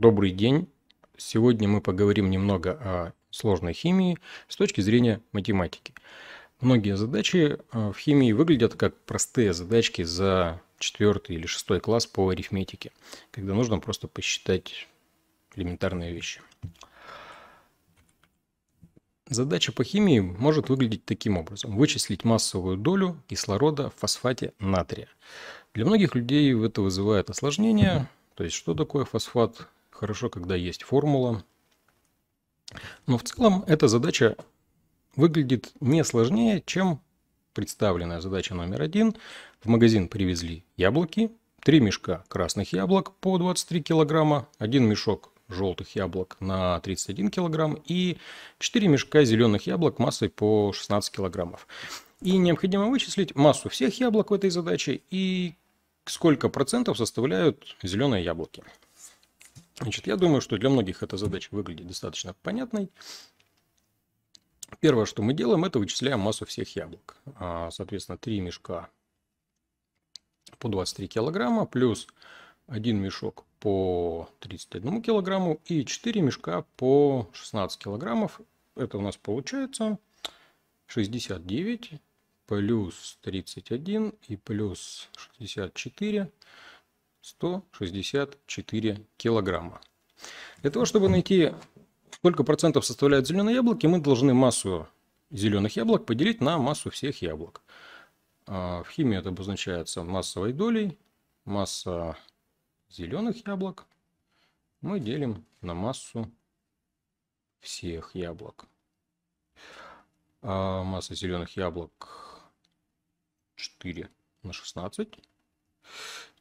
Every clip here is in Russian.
Добрый день. Сегодня мы поговорим немного о сложной химии с точки зрения математики. Многие задачи э, в химии выглядят как простые задачки за четвертый или шестой класс по арифметике, когда нужно просто посчитать элементарные вещи. Задача по химии может выглядеть таким образом. Вычислить массовую долю кислорода в фосфате натрия. Для многих людей это вызывает осложнение. То есть, что такое фосфат? Хорошо, когда есть формула. Но в целом эта задача выглядит не сложнее, чем представленная задача номер один. В магазин привезли яблоки, три мешка красных яблок по 23 килограмма, один мешок желтых яблок на 31 килограмм и 4 мешка зеленых яблок массой по 16 килограммов. И необходимо вычислить массу всех яблок в этой задаче и сколько процентов составляют зеленые яблоки. Значит, я думаю, что для многих эта задача выглядит достаточно понятной. Первое, что мы делаем, это вычисляем массу всех яблок. А, соответственно, 3 мешка по 23 килограмма, плюс 1 мешок по 31 килограмму и 4 мешка по 16 килограммов. Это у нас получается 69 плюс 31 и плюс 64 164 килограмма. Для того, чтобы найти, сколько процентов составляют зеленые яблоки, мы должны массу зеленых яблок поделить на массу всех яблок. А, в химии это обозначается массовой долей. Масса зеленых яблок мы делим на массу всех яблок. А масса зеленых яблок 4 на 16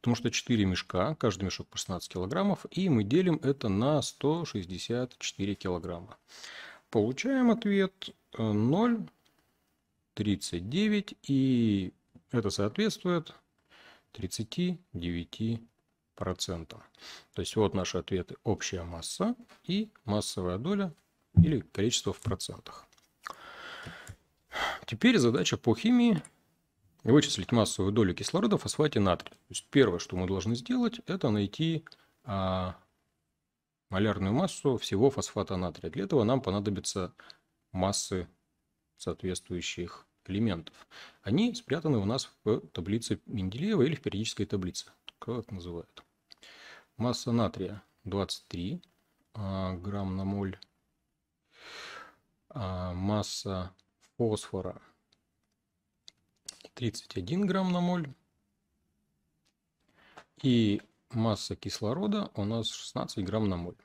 потому что 4 мешка, каждый мешок по 16 килограммов, и мы делим это на 164 килограмма. Получаем ответ 0,39, э, и это соответствует 39%. То есть вот наши ответы общая масса и массовая доля или количество в процентах. Теперь задача по химии и вычислить массовую долю кислорода в фосфате натрия. То есть первое, что мы должны сделать, это найти а, малярную массу всего фосфата натрия. Для этого нам понадобятся массы соответствующих элементов. Они спрятаны у нас в таблице Менделеева или в периодической таблице, как это называют. Масса натрия 23 а, грамм на моль. А масса фосфора 31 грамм на моль. И масса кислорода у нас 16 грамм на моль.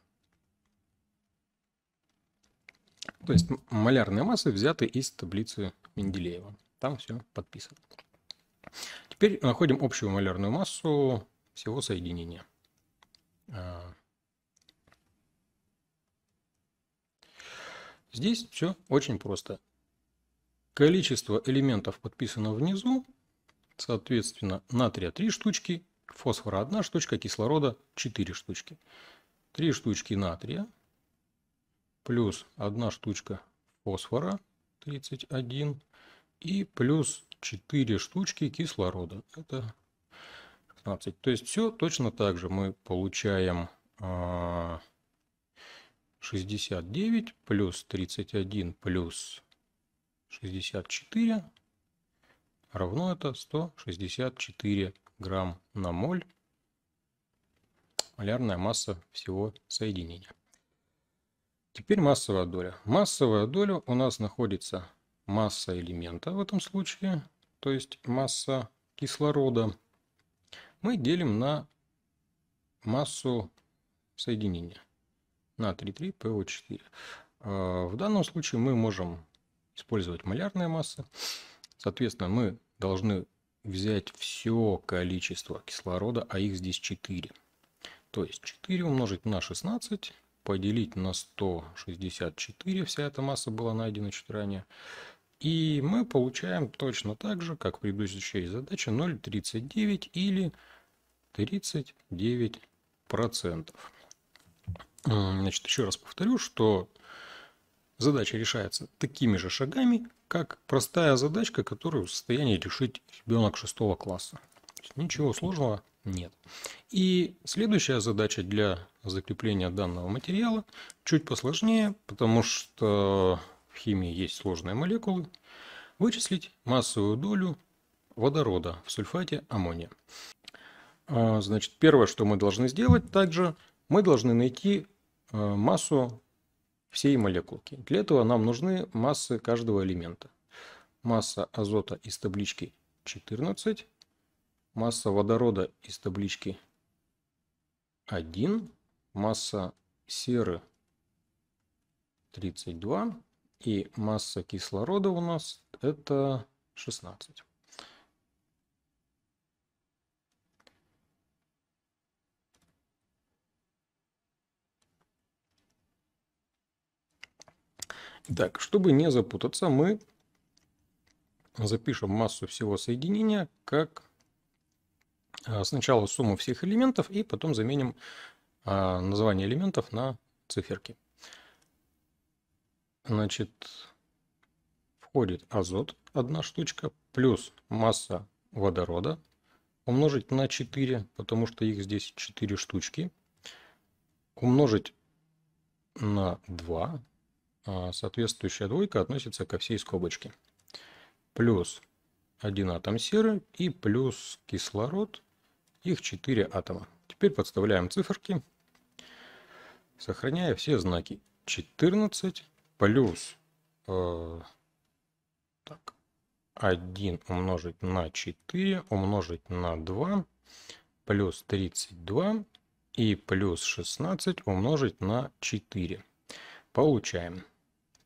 То есть малярные массы взяты из таблицы Менделеева. Там все подписано. Теперь находим общую малярную массу всего соединения. А. Здесь все очень просто. Количество элементов подписано внизу, соответственно, натрия 3 штучки, фосфора 1 штучка, кислорода 4 штучки. 3 штучки натрия плюс 1 штучка фосфора 31 и плюс 4 штучки кислорода. Это 15. То есть все точно так же мы получаем 69 а, плюс 31 плюс 64 равно это 164 грамм на моль малярная масса всего соединения. Теперь массовая доля. Массовая доля у нас находится масса элемента в этом случае, то есть масса кислорода, мы делим на массу соединения на 3,3PO4. Э, в данном случае мы можем использовать малярная масса. Соответственно, мы должны взять все количество кислорода, а их здесь 4. То есть 4 умножить на 16, поделить на 164, вся эта масса была найдена чуть ранее. И мы получаем точно так же, как в предыдущей задаче, 0,39 или 39%. Значит, еще раз повторю, что задача решается такими же шагами, как простая задачка, которую в состоянии решить ребенок шестого класса. Ничего сложного нет. И следующая задача для закрепления данного материала чуть посложнее, потому что в химии есть сложные молекулы. Вычислить массовую долю водорода в сульфате аммония. А, значит, первое, что мы должны сделать также, мы должны найти э, массу всей молекулки. Для этого нам нужны массы каждого элемента. Масса азота из таблички 14, масса водорода из таблички 1, масса серы 32 и масса кислорода у нас это 16. Так, чтобы не запутаться, мы запишем массу всего соединения как а, сначала сумму всех элементов и потом заменим а, название элементов на циферки. Значит, входит азот, одна штучка, плюс масса водорода умножить на 4, потому что их здесь 4 штучки, умножить на 2, а, соответствующая двойка относится ко всей скобочке. Плюс один атом серы и плюс кислород, их 4 атома. Теперь подставляем циферки, сохраняя все знаки. 14 плюс э, так, 1 умножить на 4 умножить на 2 плюс 32 и плюс 16 умножить на 4. Получаем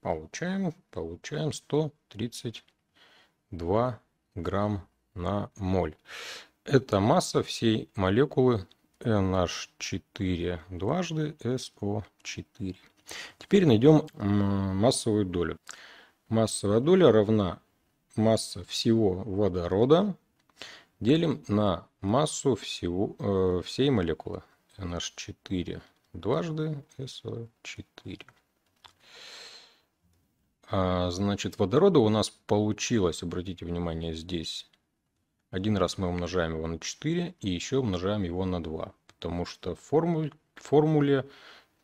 получаем, получаем 132 грамм на моль. Это масса всей молекулы NH4 дважды SO4. Теперь найдем массовую долю. Массовая доля равна масса всего водорода делим на массу всего, э, всей молекулы NH4 дважды SO4. А, значит, водорода у нас получилось, обратите внимание, здесь. Один раз мы умножаем его на 4 и еще умножаем его на 2, потому что в формуле, формуле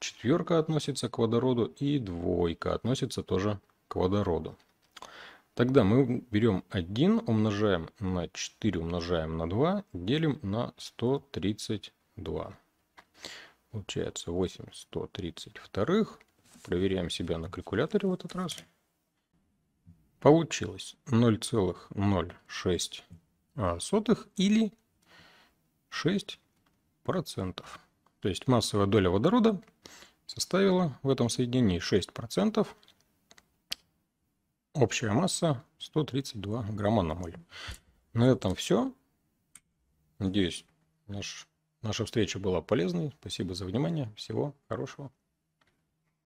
четверка относится к водороду и двойка относится тоже к водороду. Тогда мы берем 1, умножаем на 4, умножаем на 2, делим на 132. Получается 8 132. Проверяем себя на калькуляторе в этот раз. Получилось 0,06 а, или 6%. То есть массовая доля водорода составила в этом соединении 6%. Общая масса 132 грамма на моль. На этом все. Надеюсь, наш, наша встреча была полезной. Спасибо за внимание. Всего хорошего.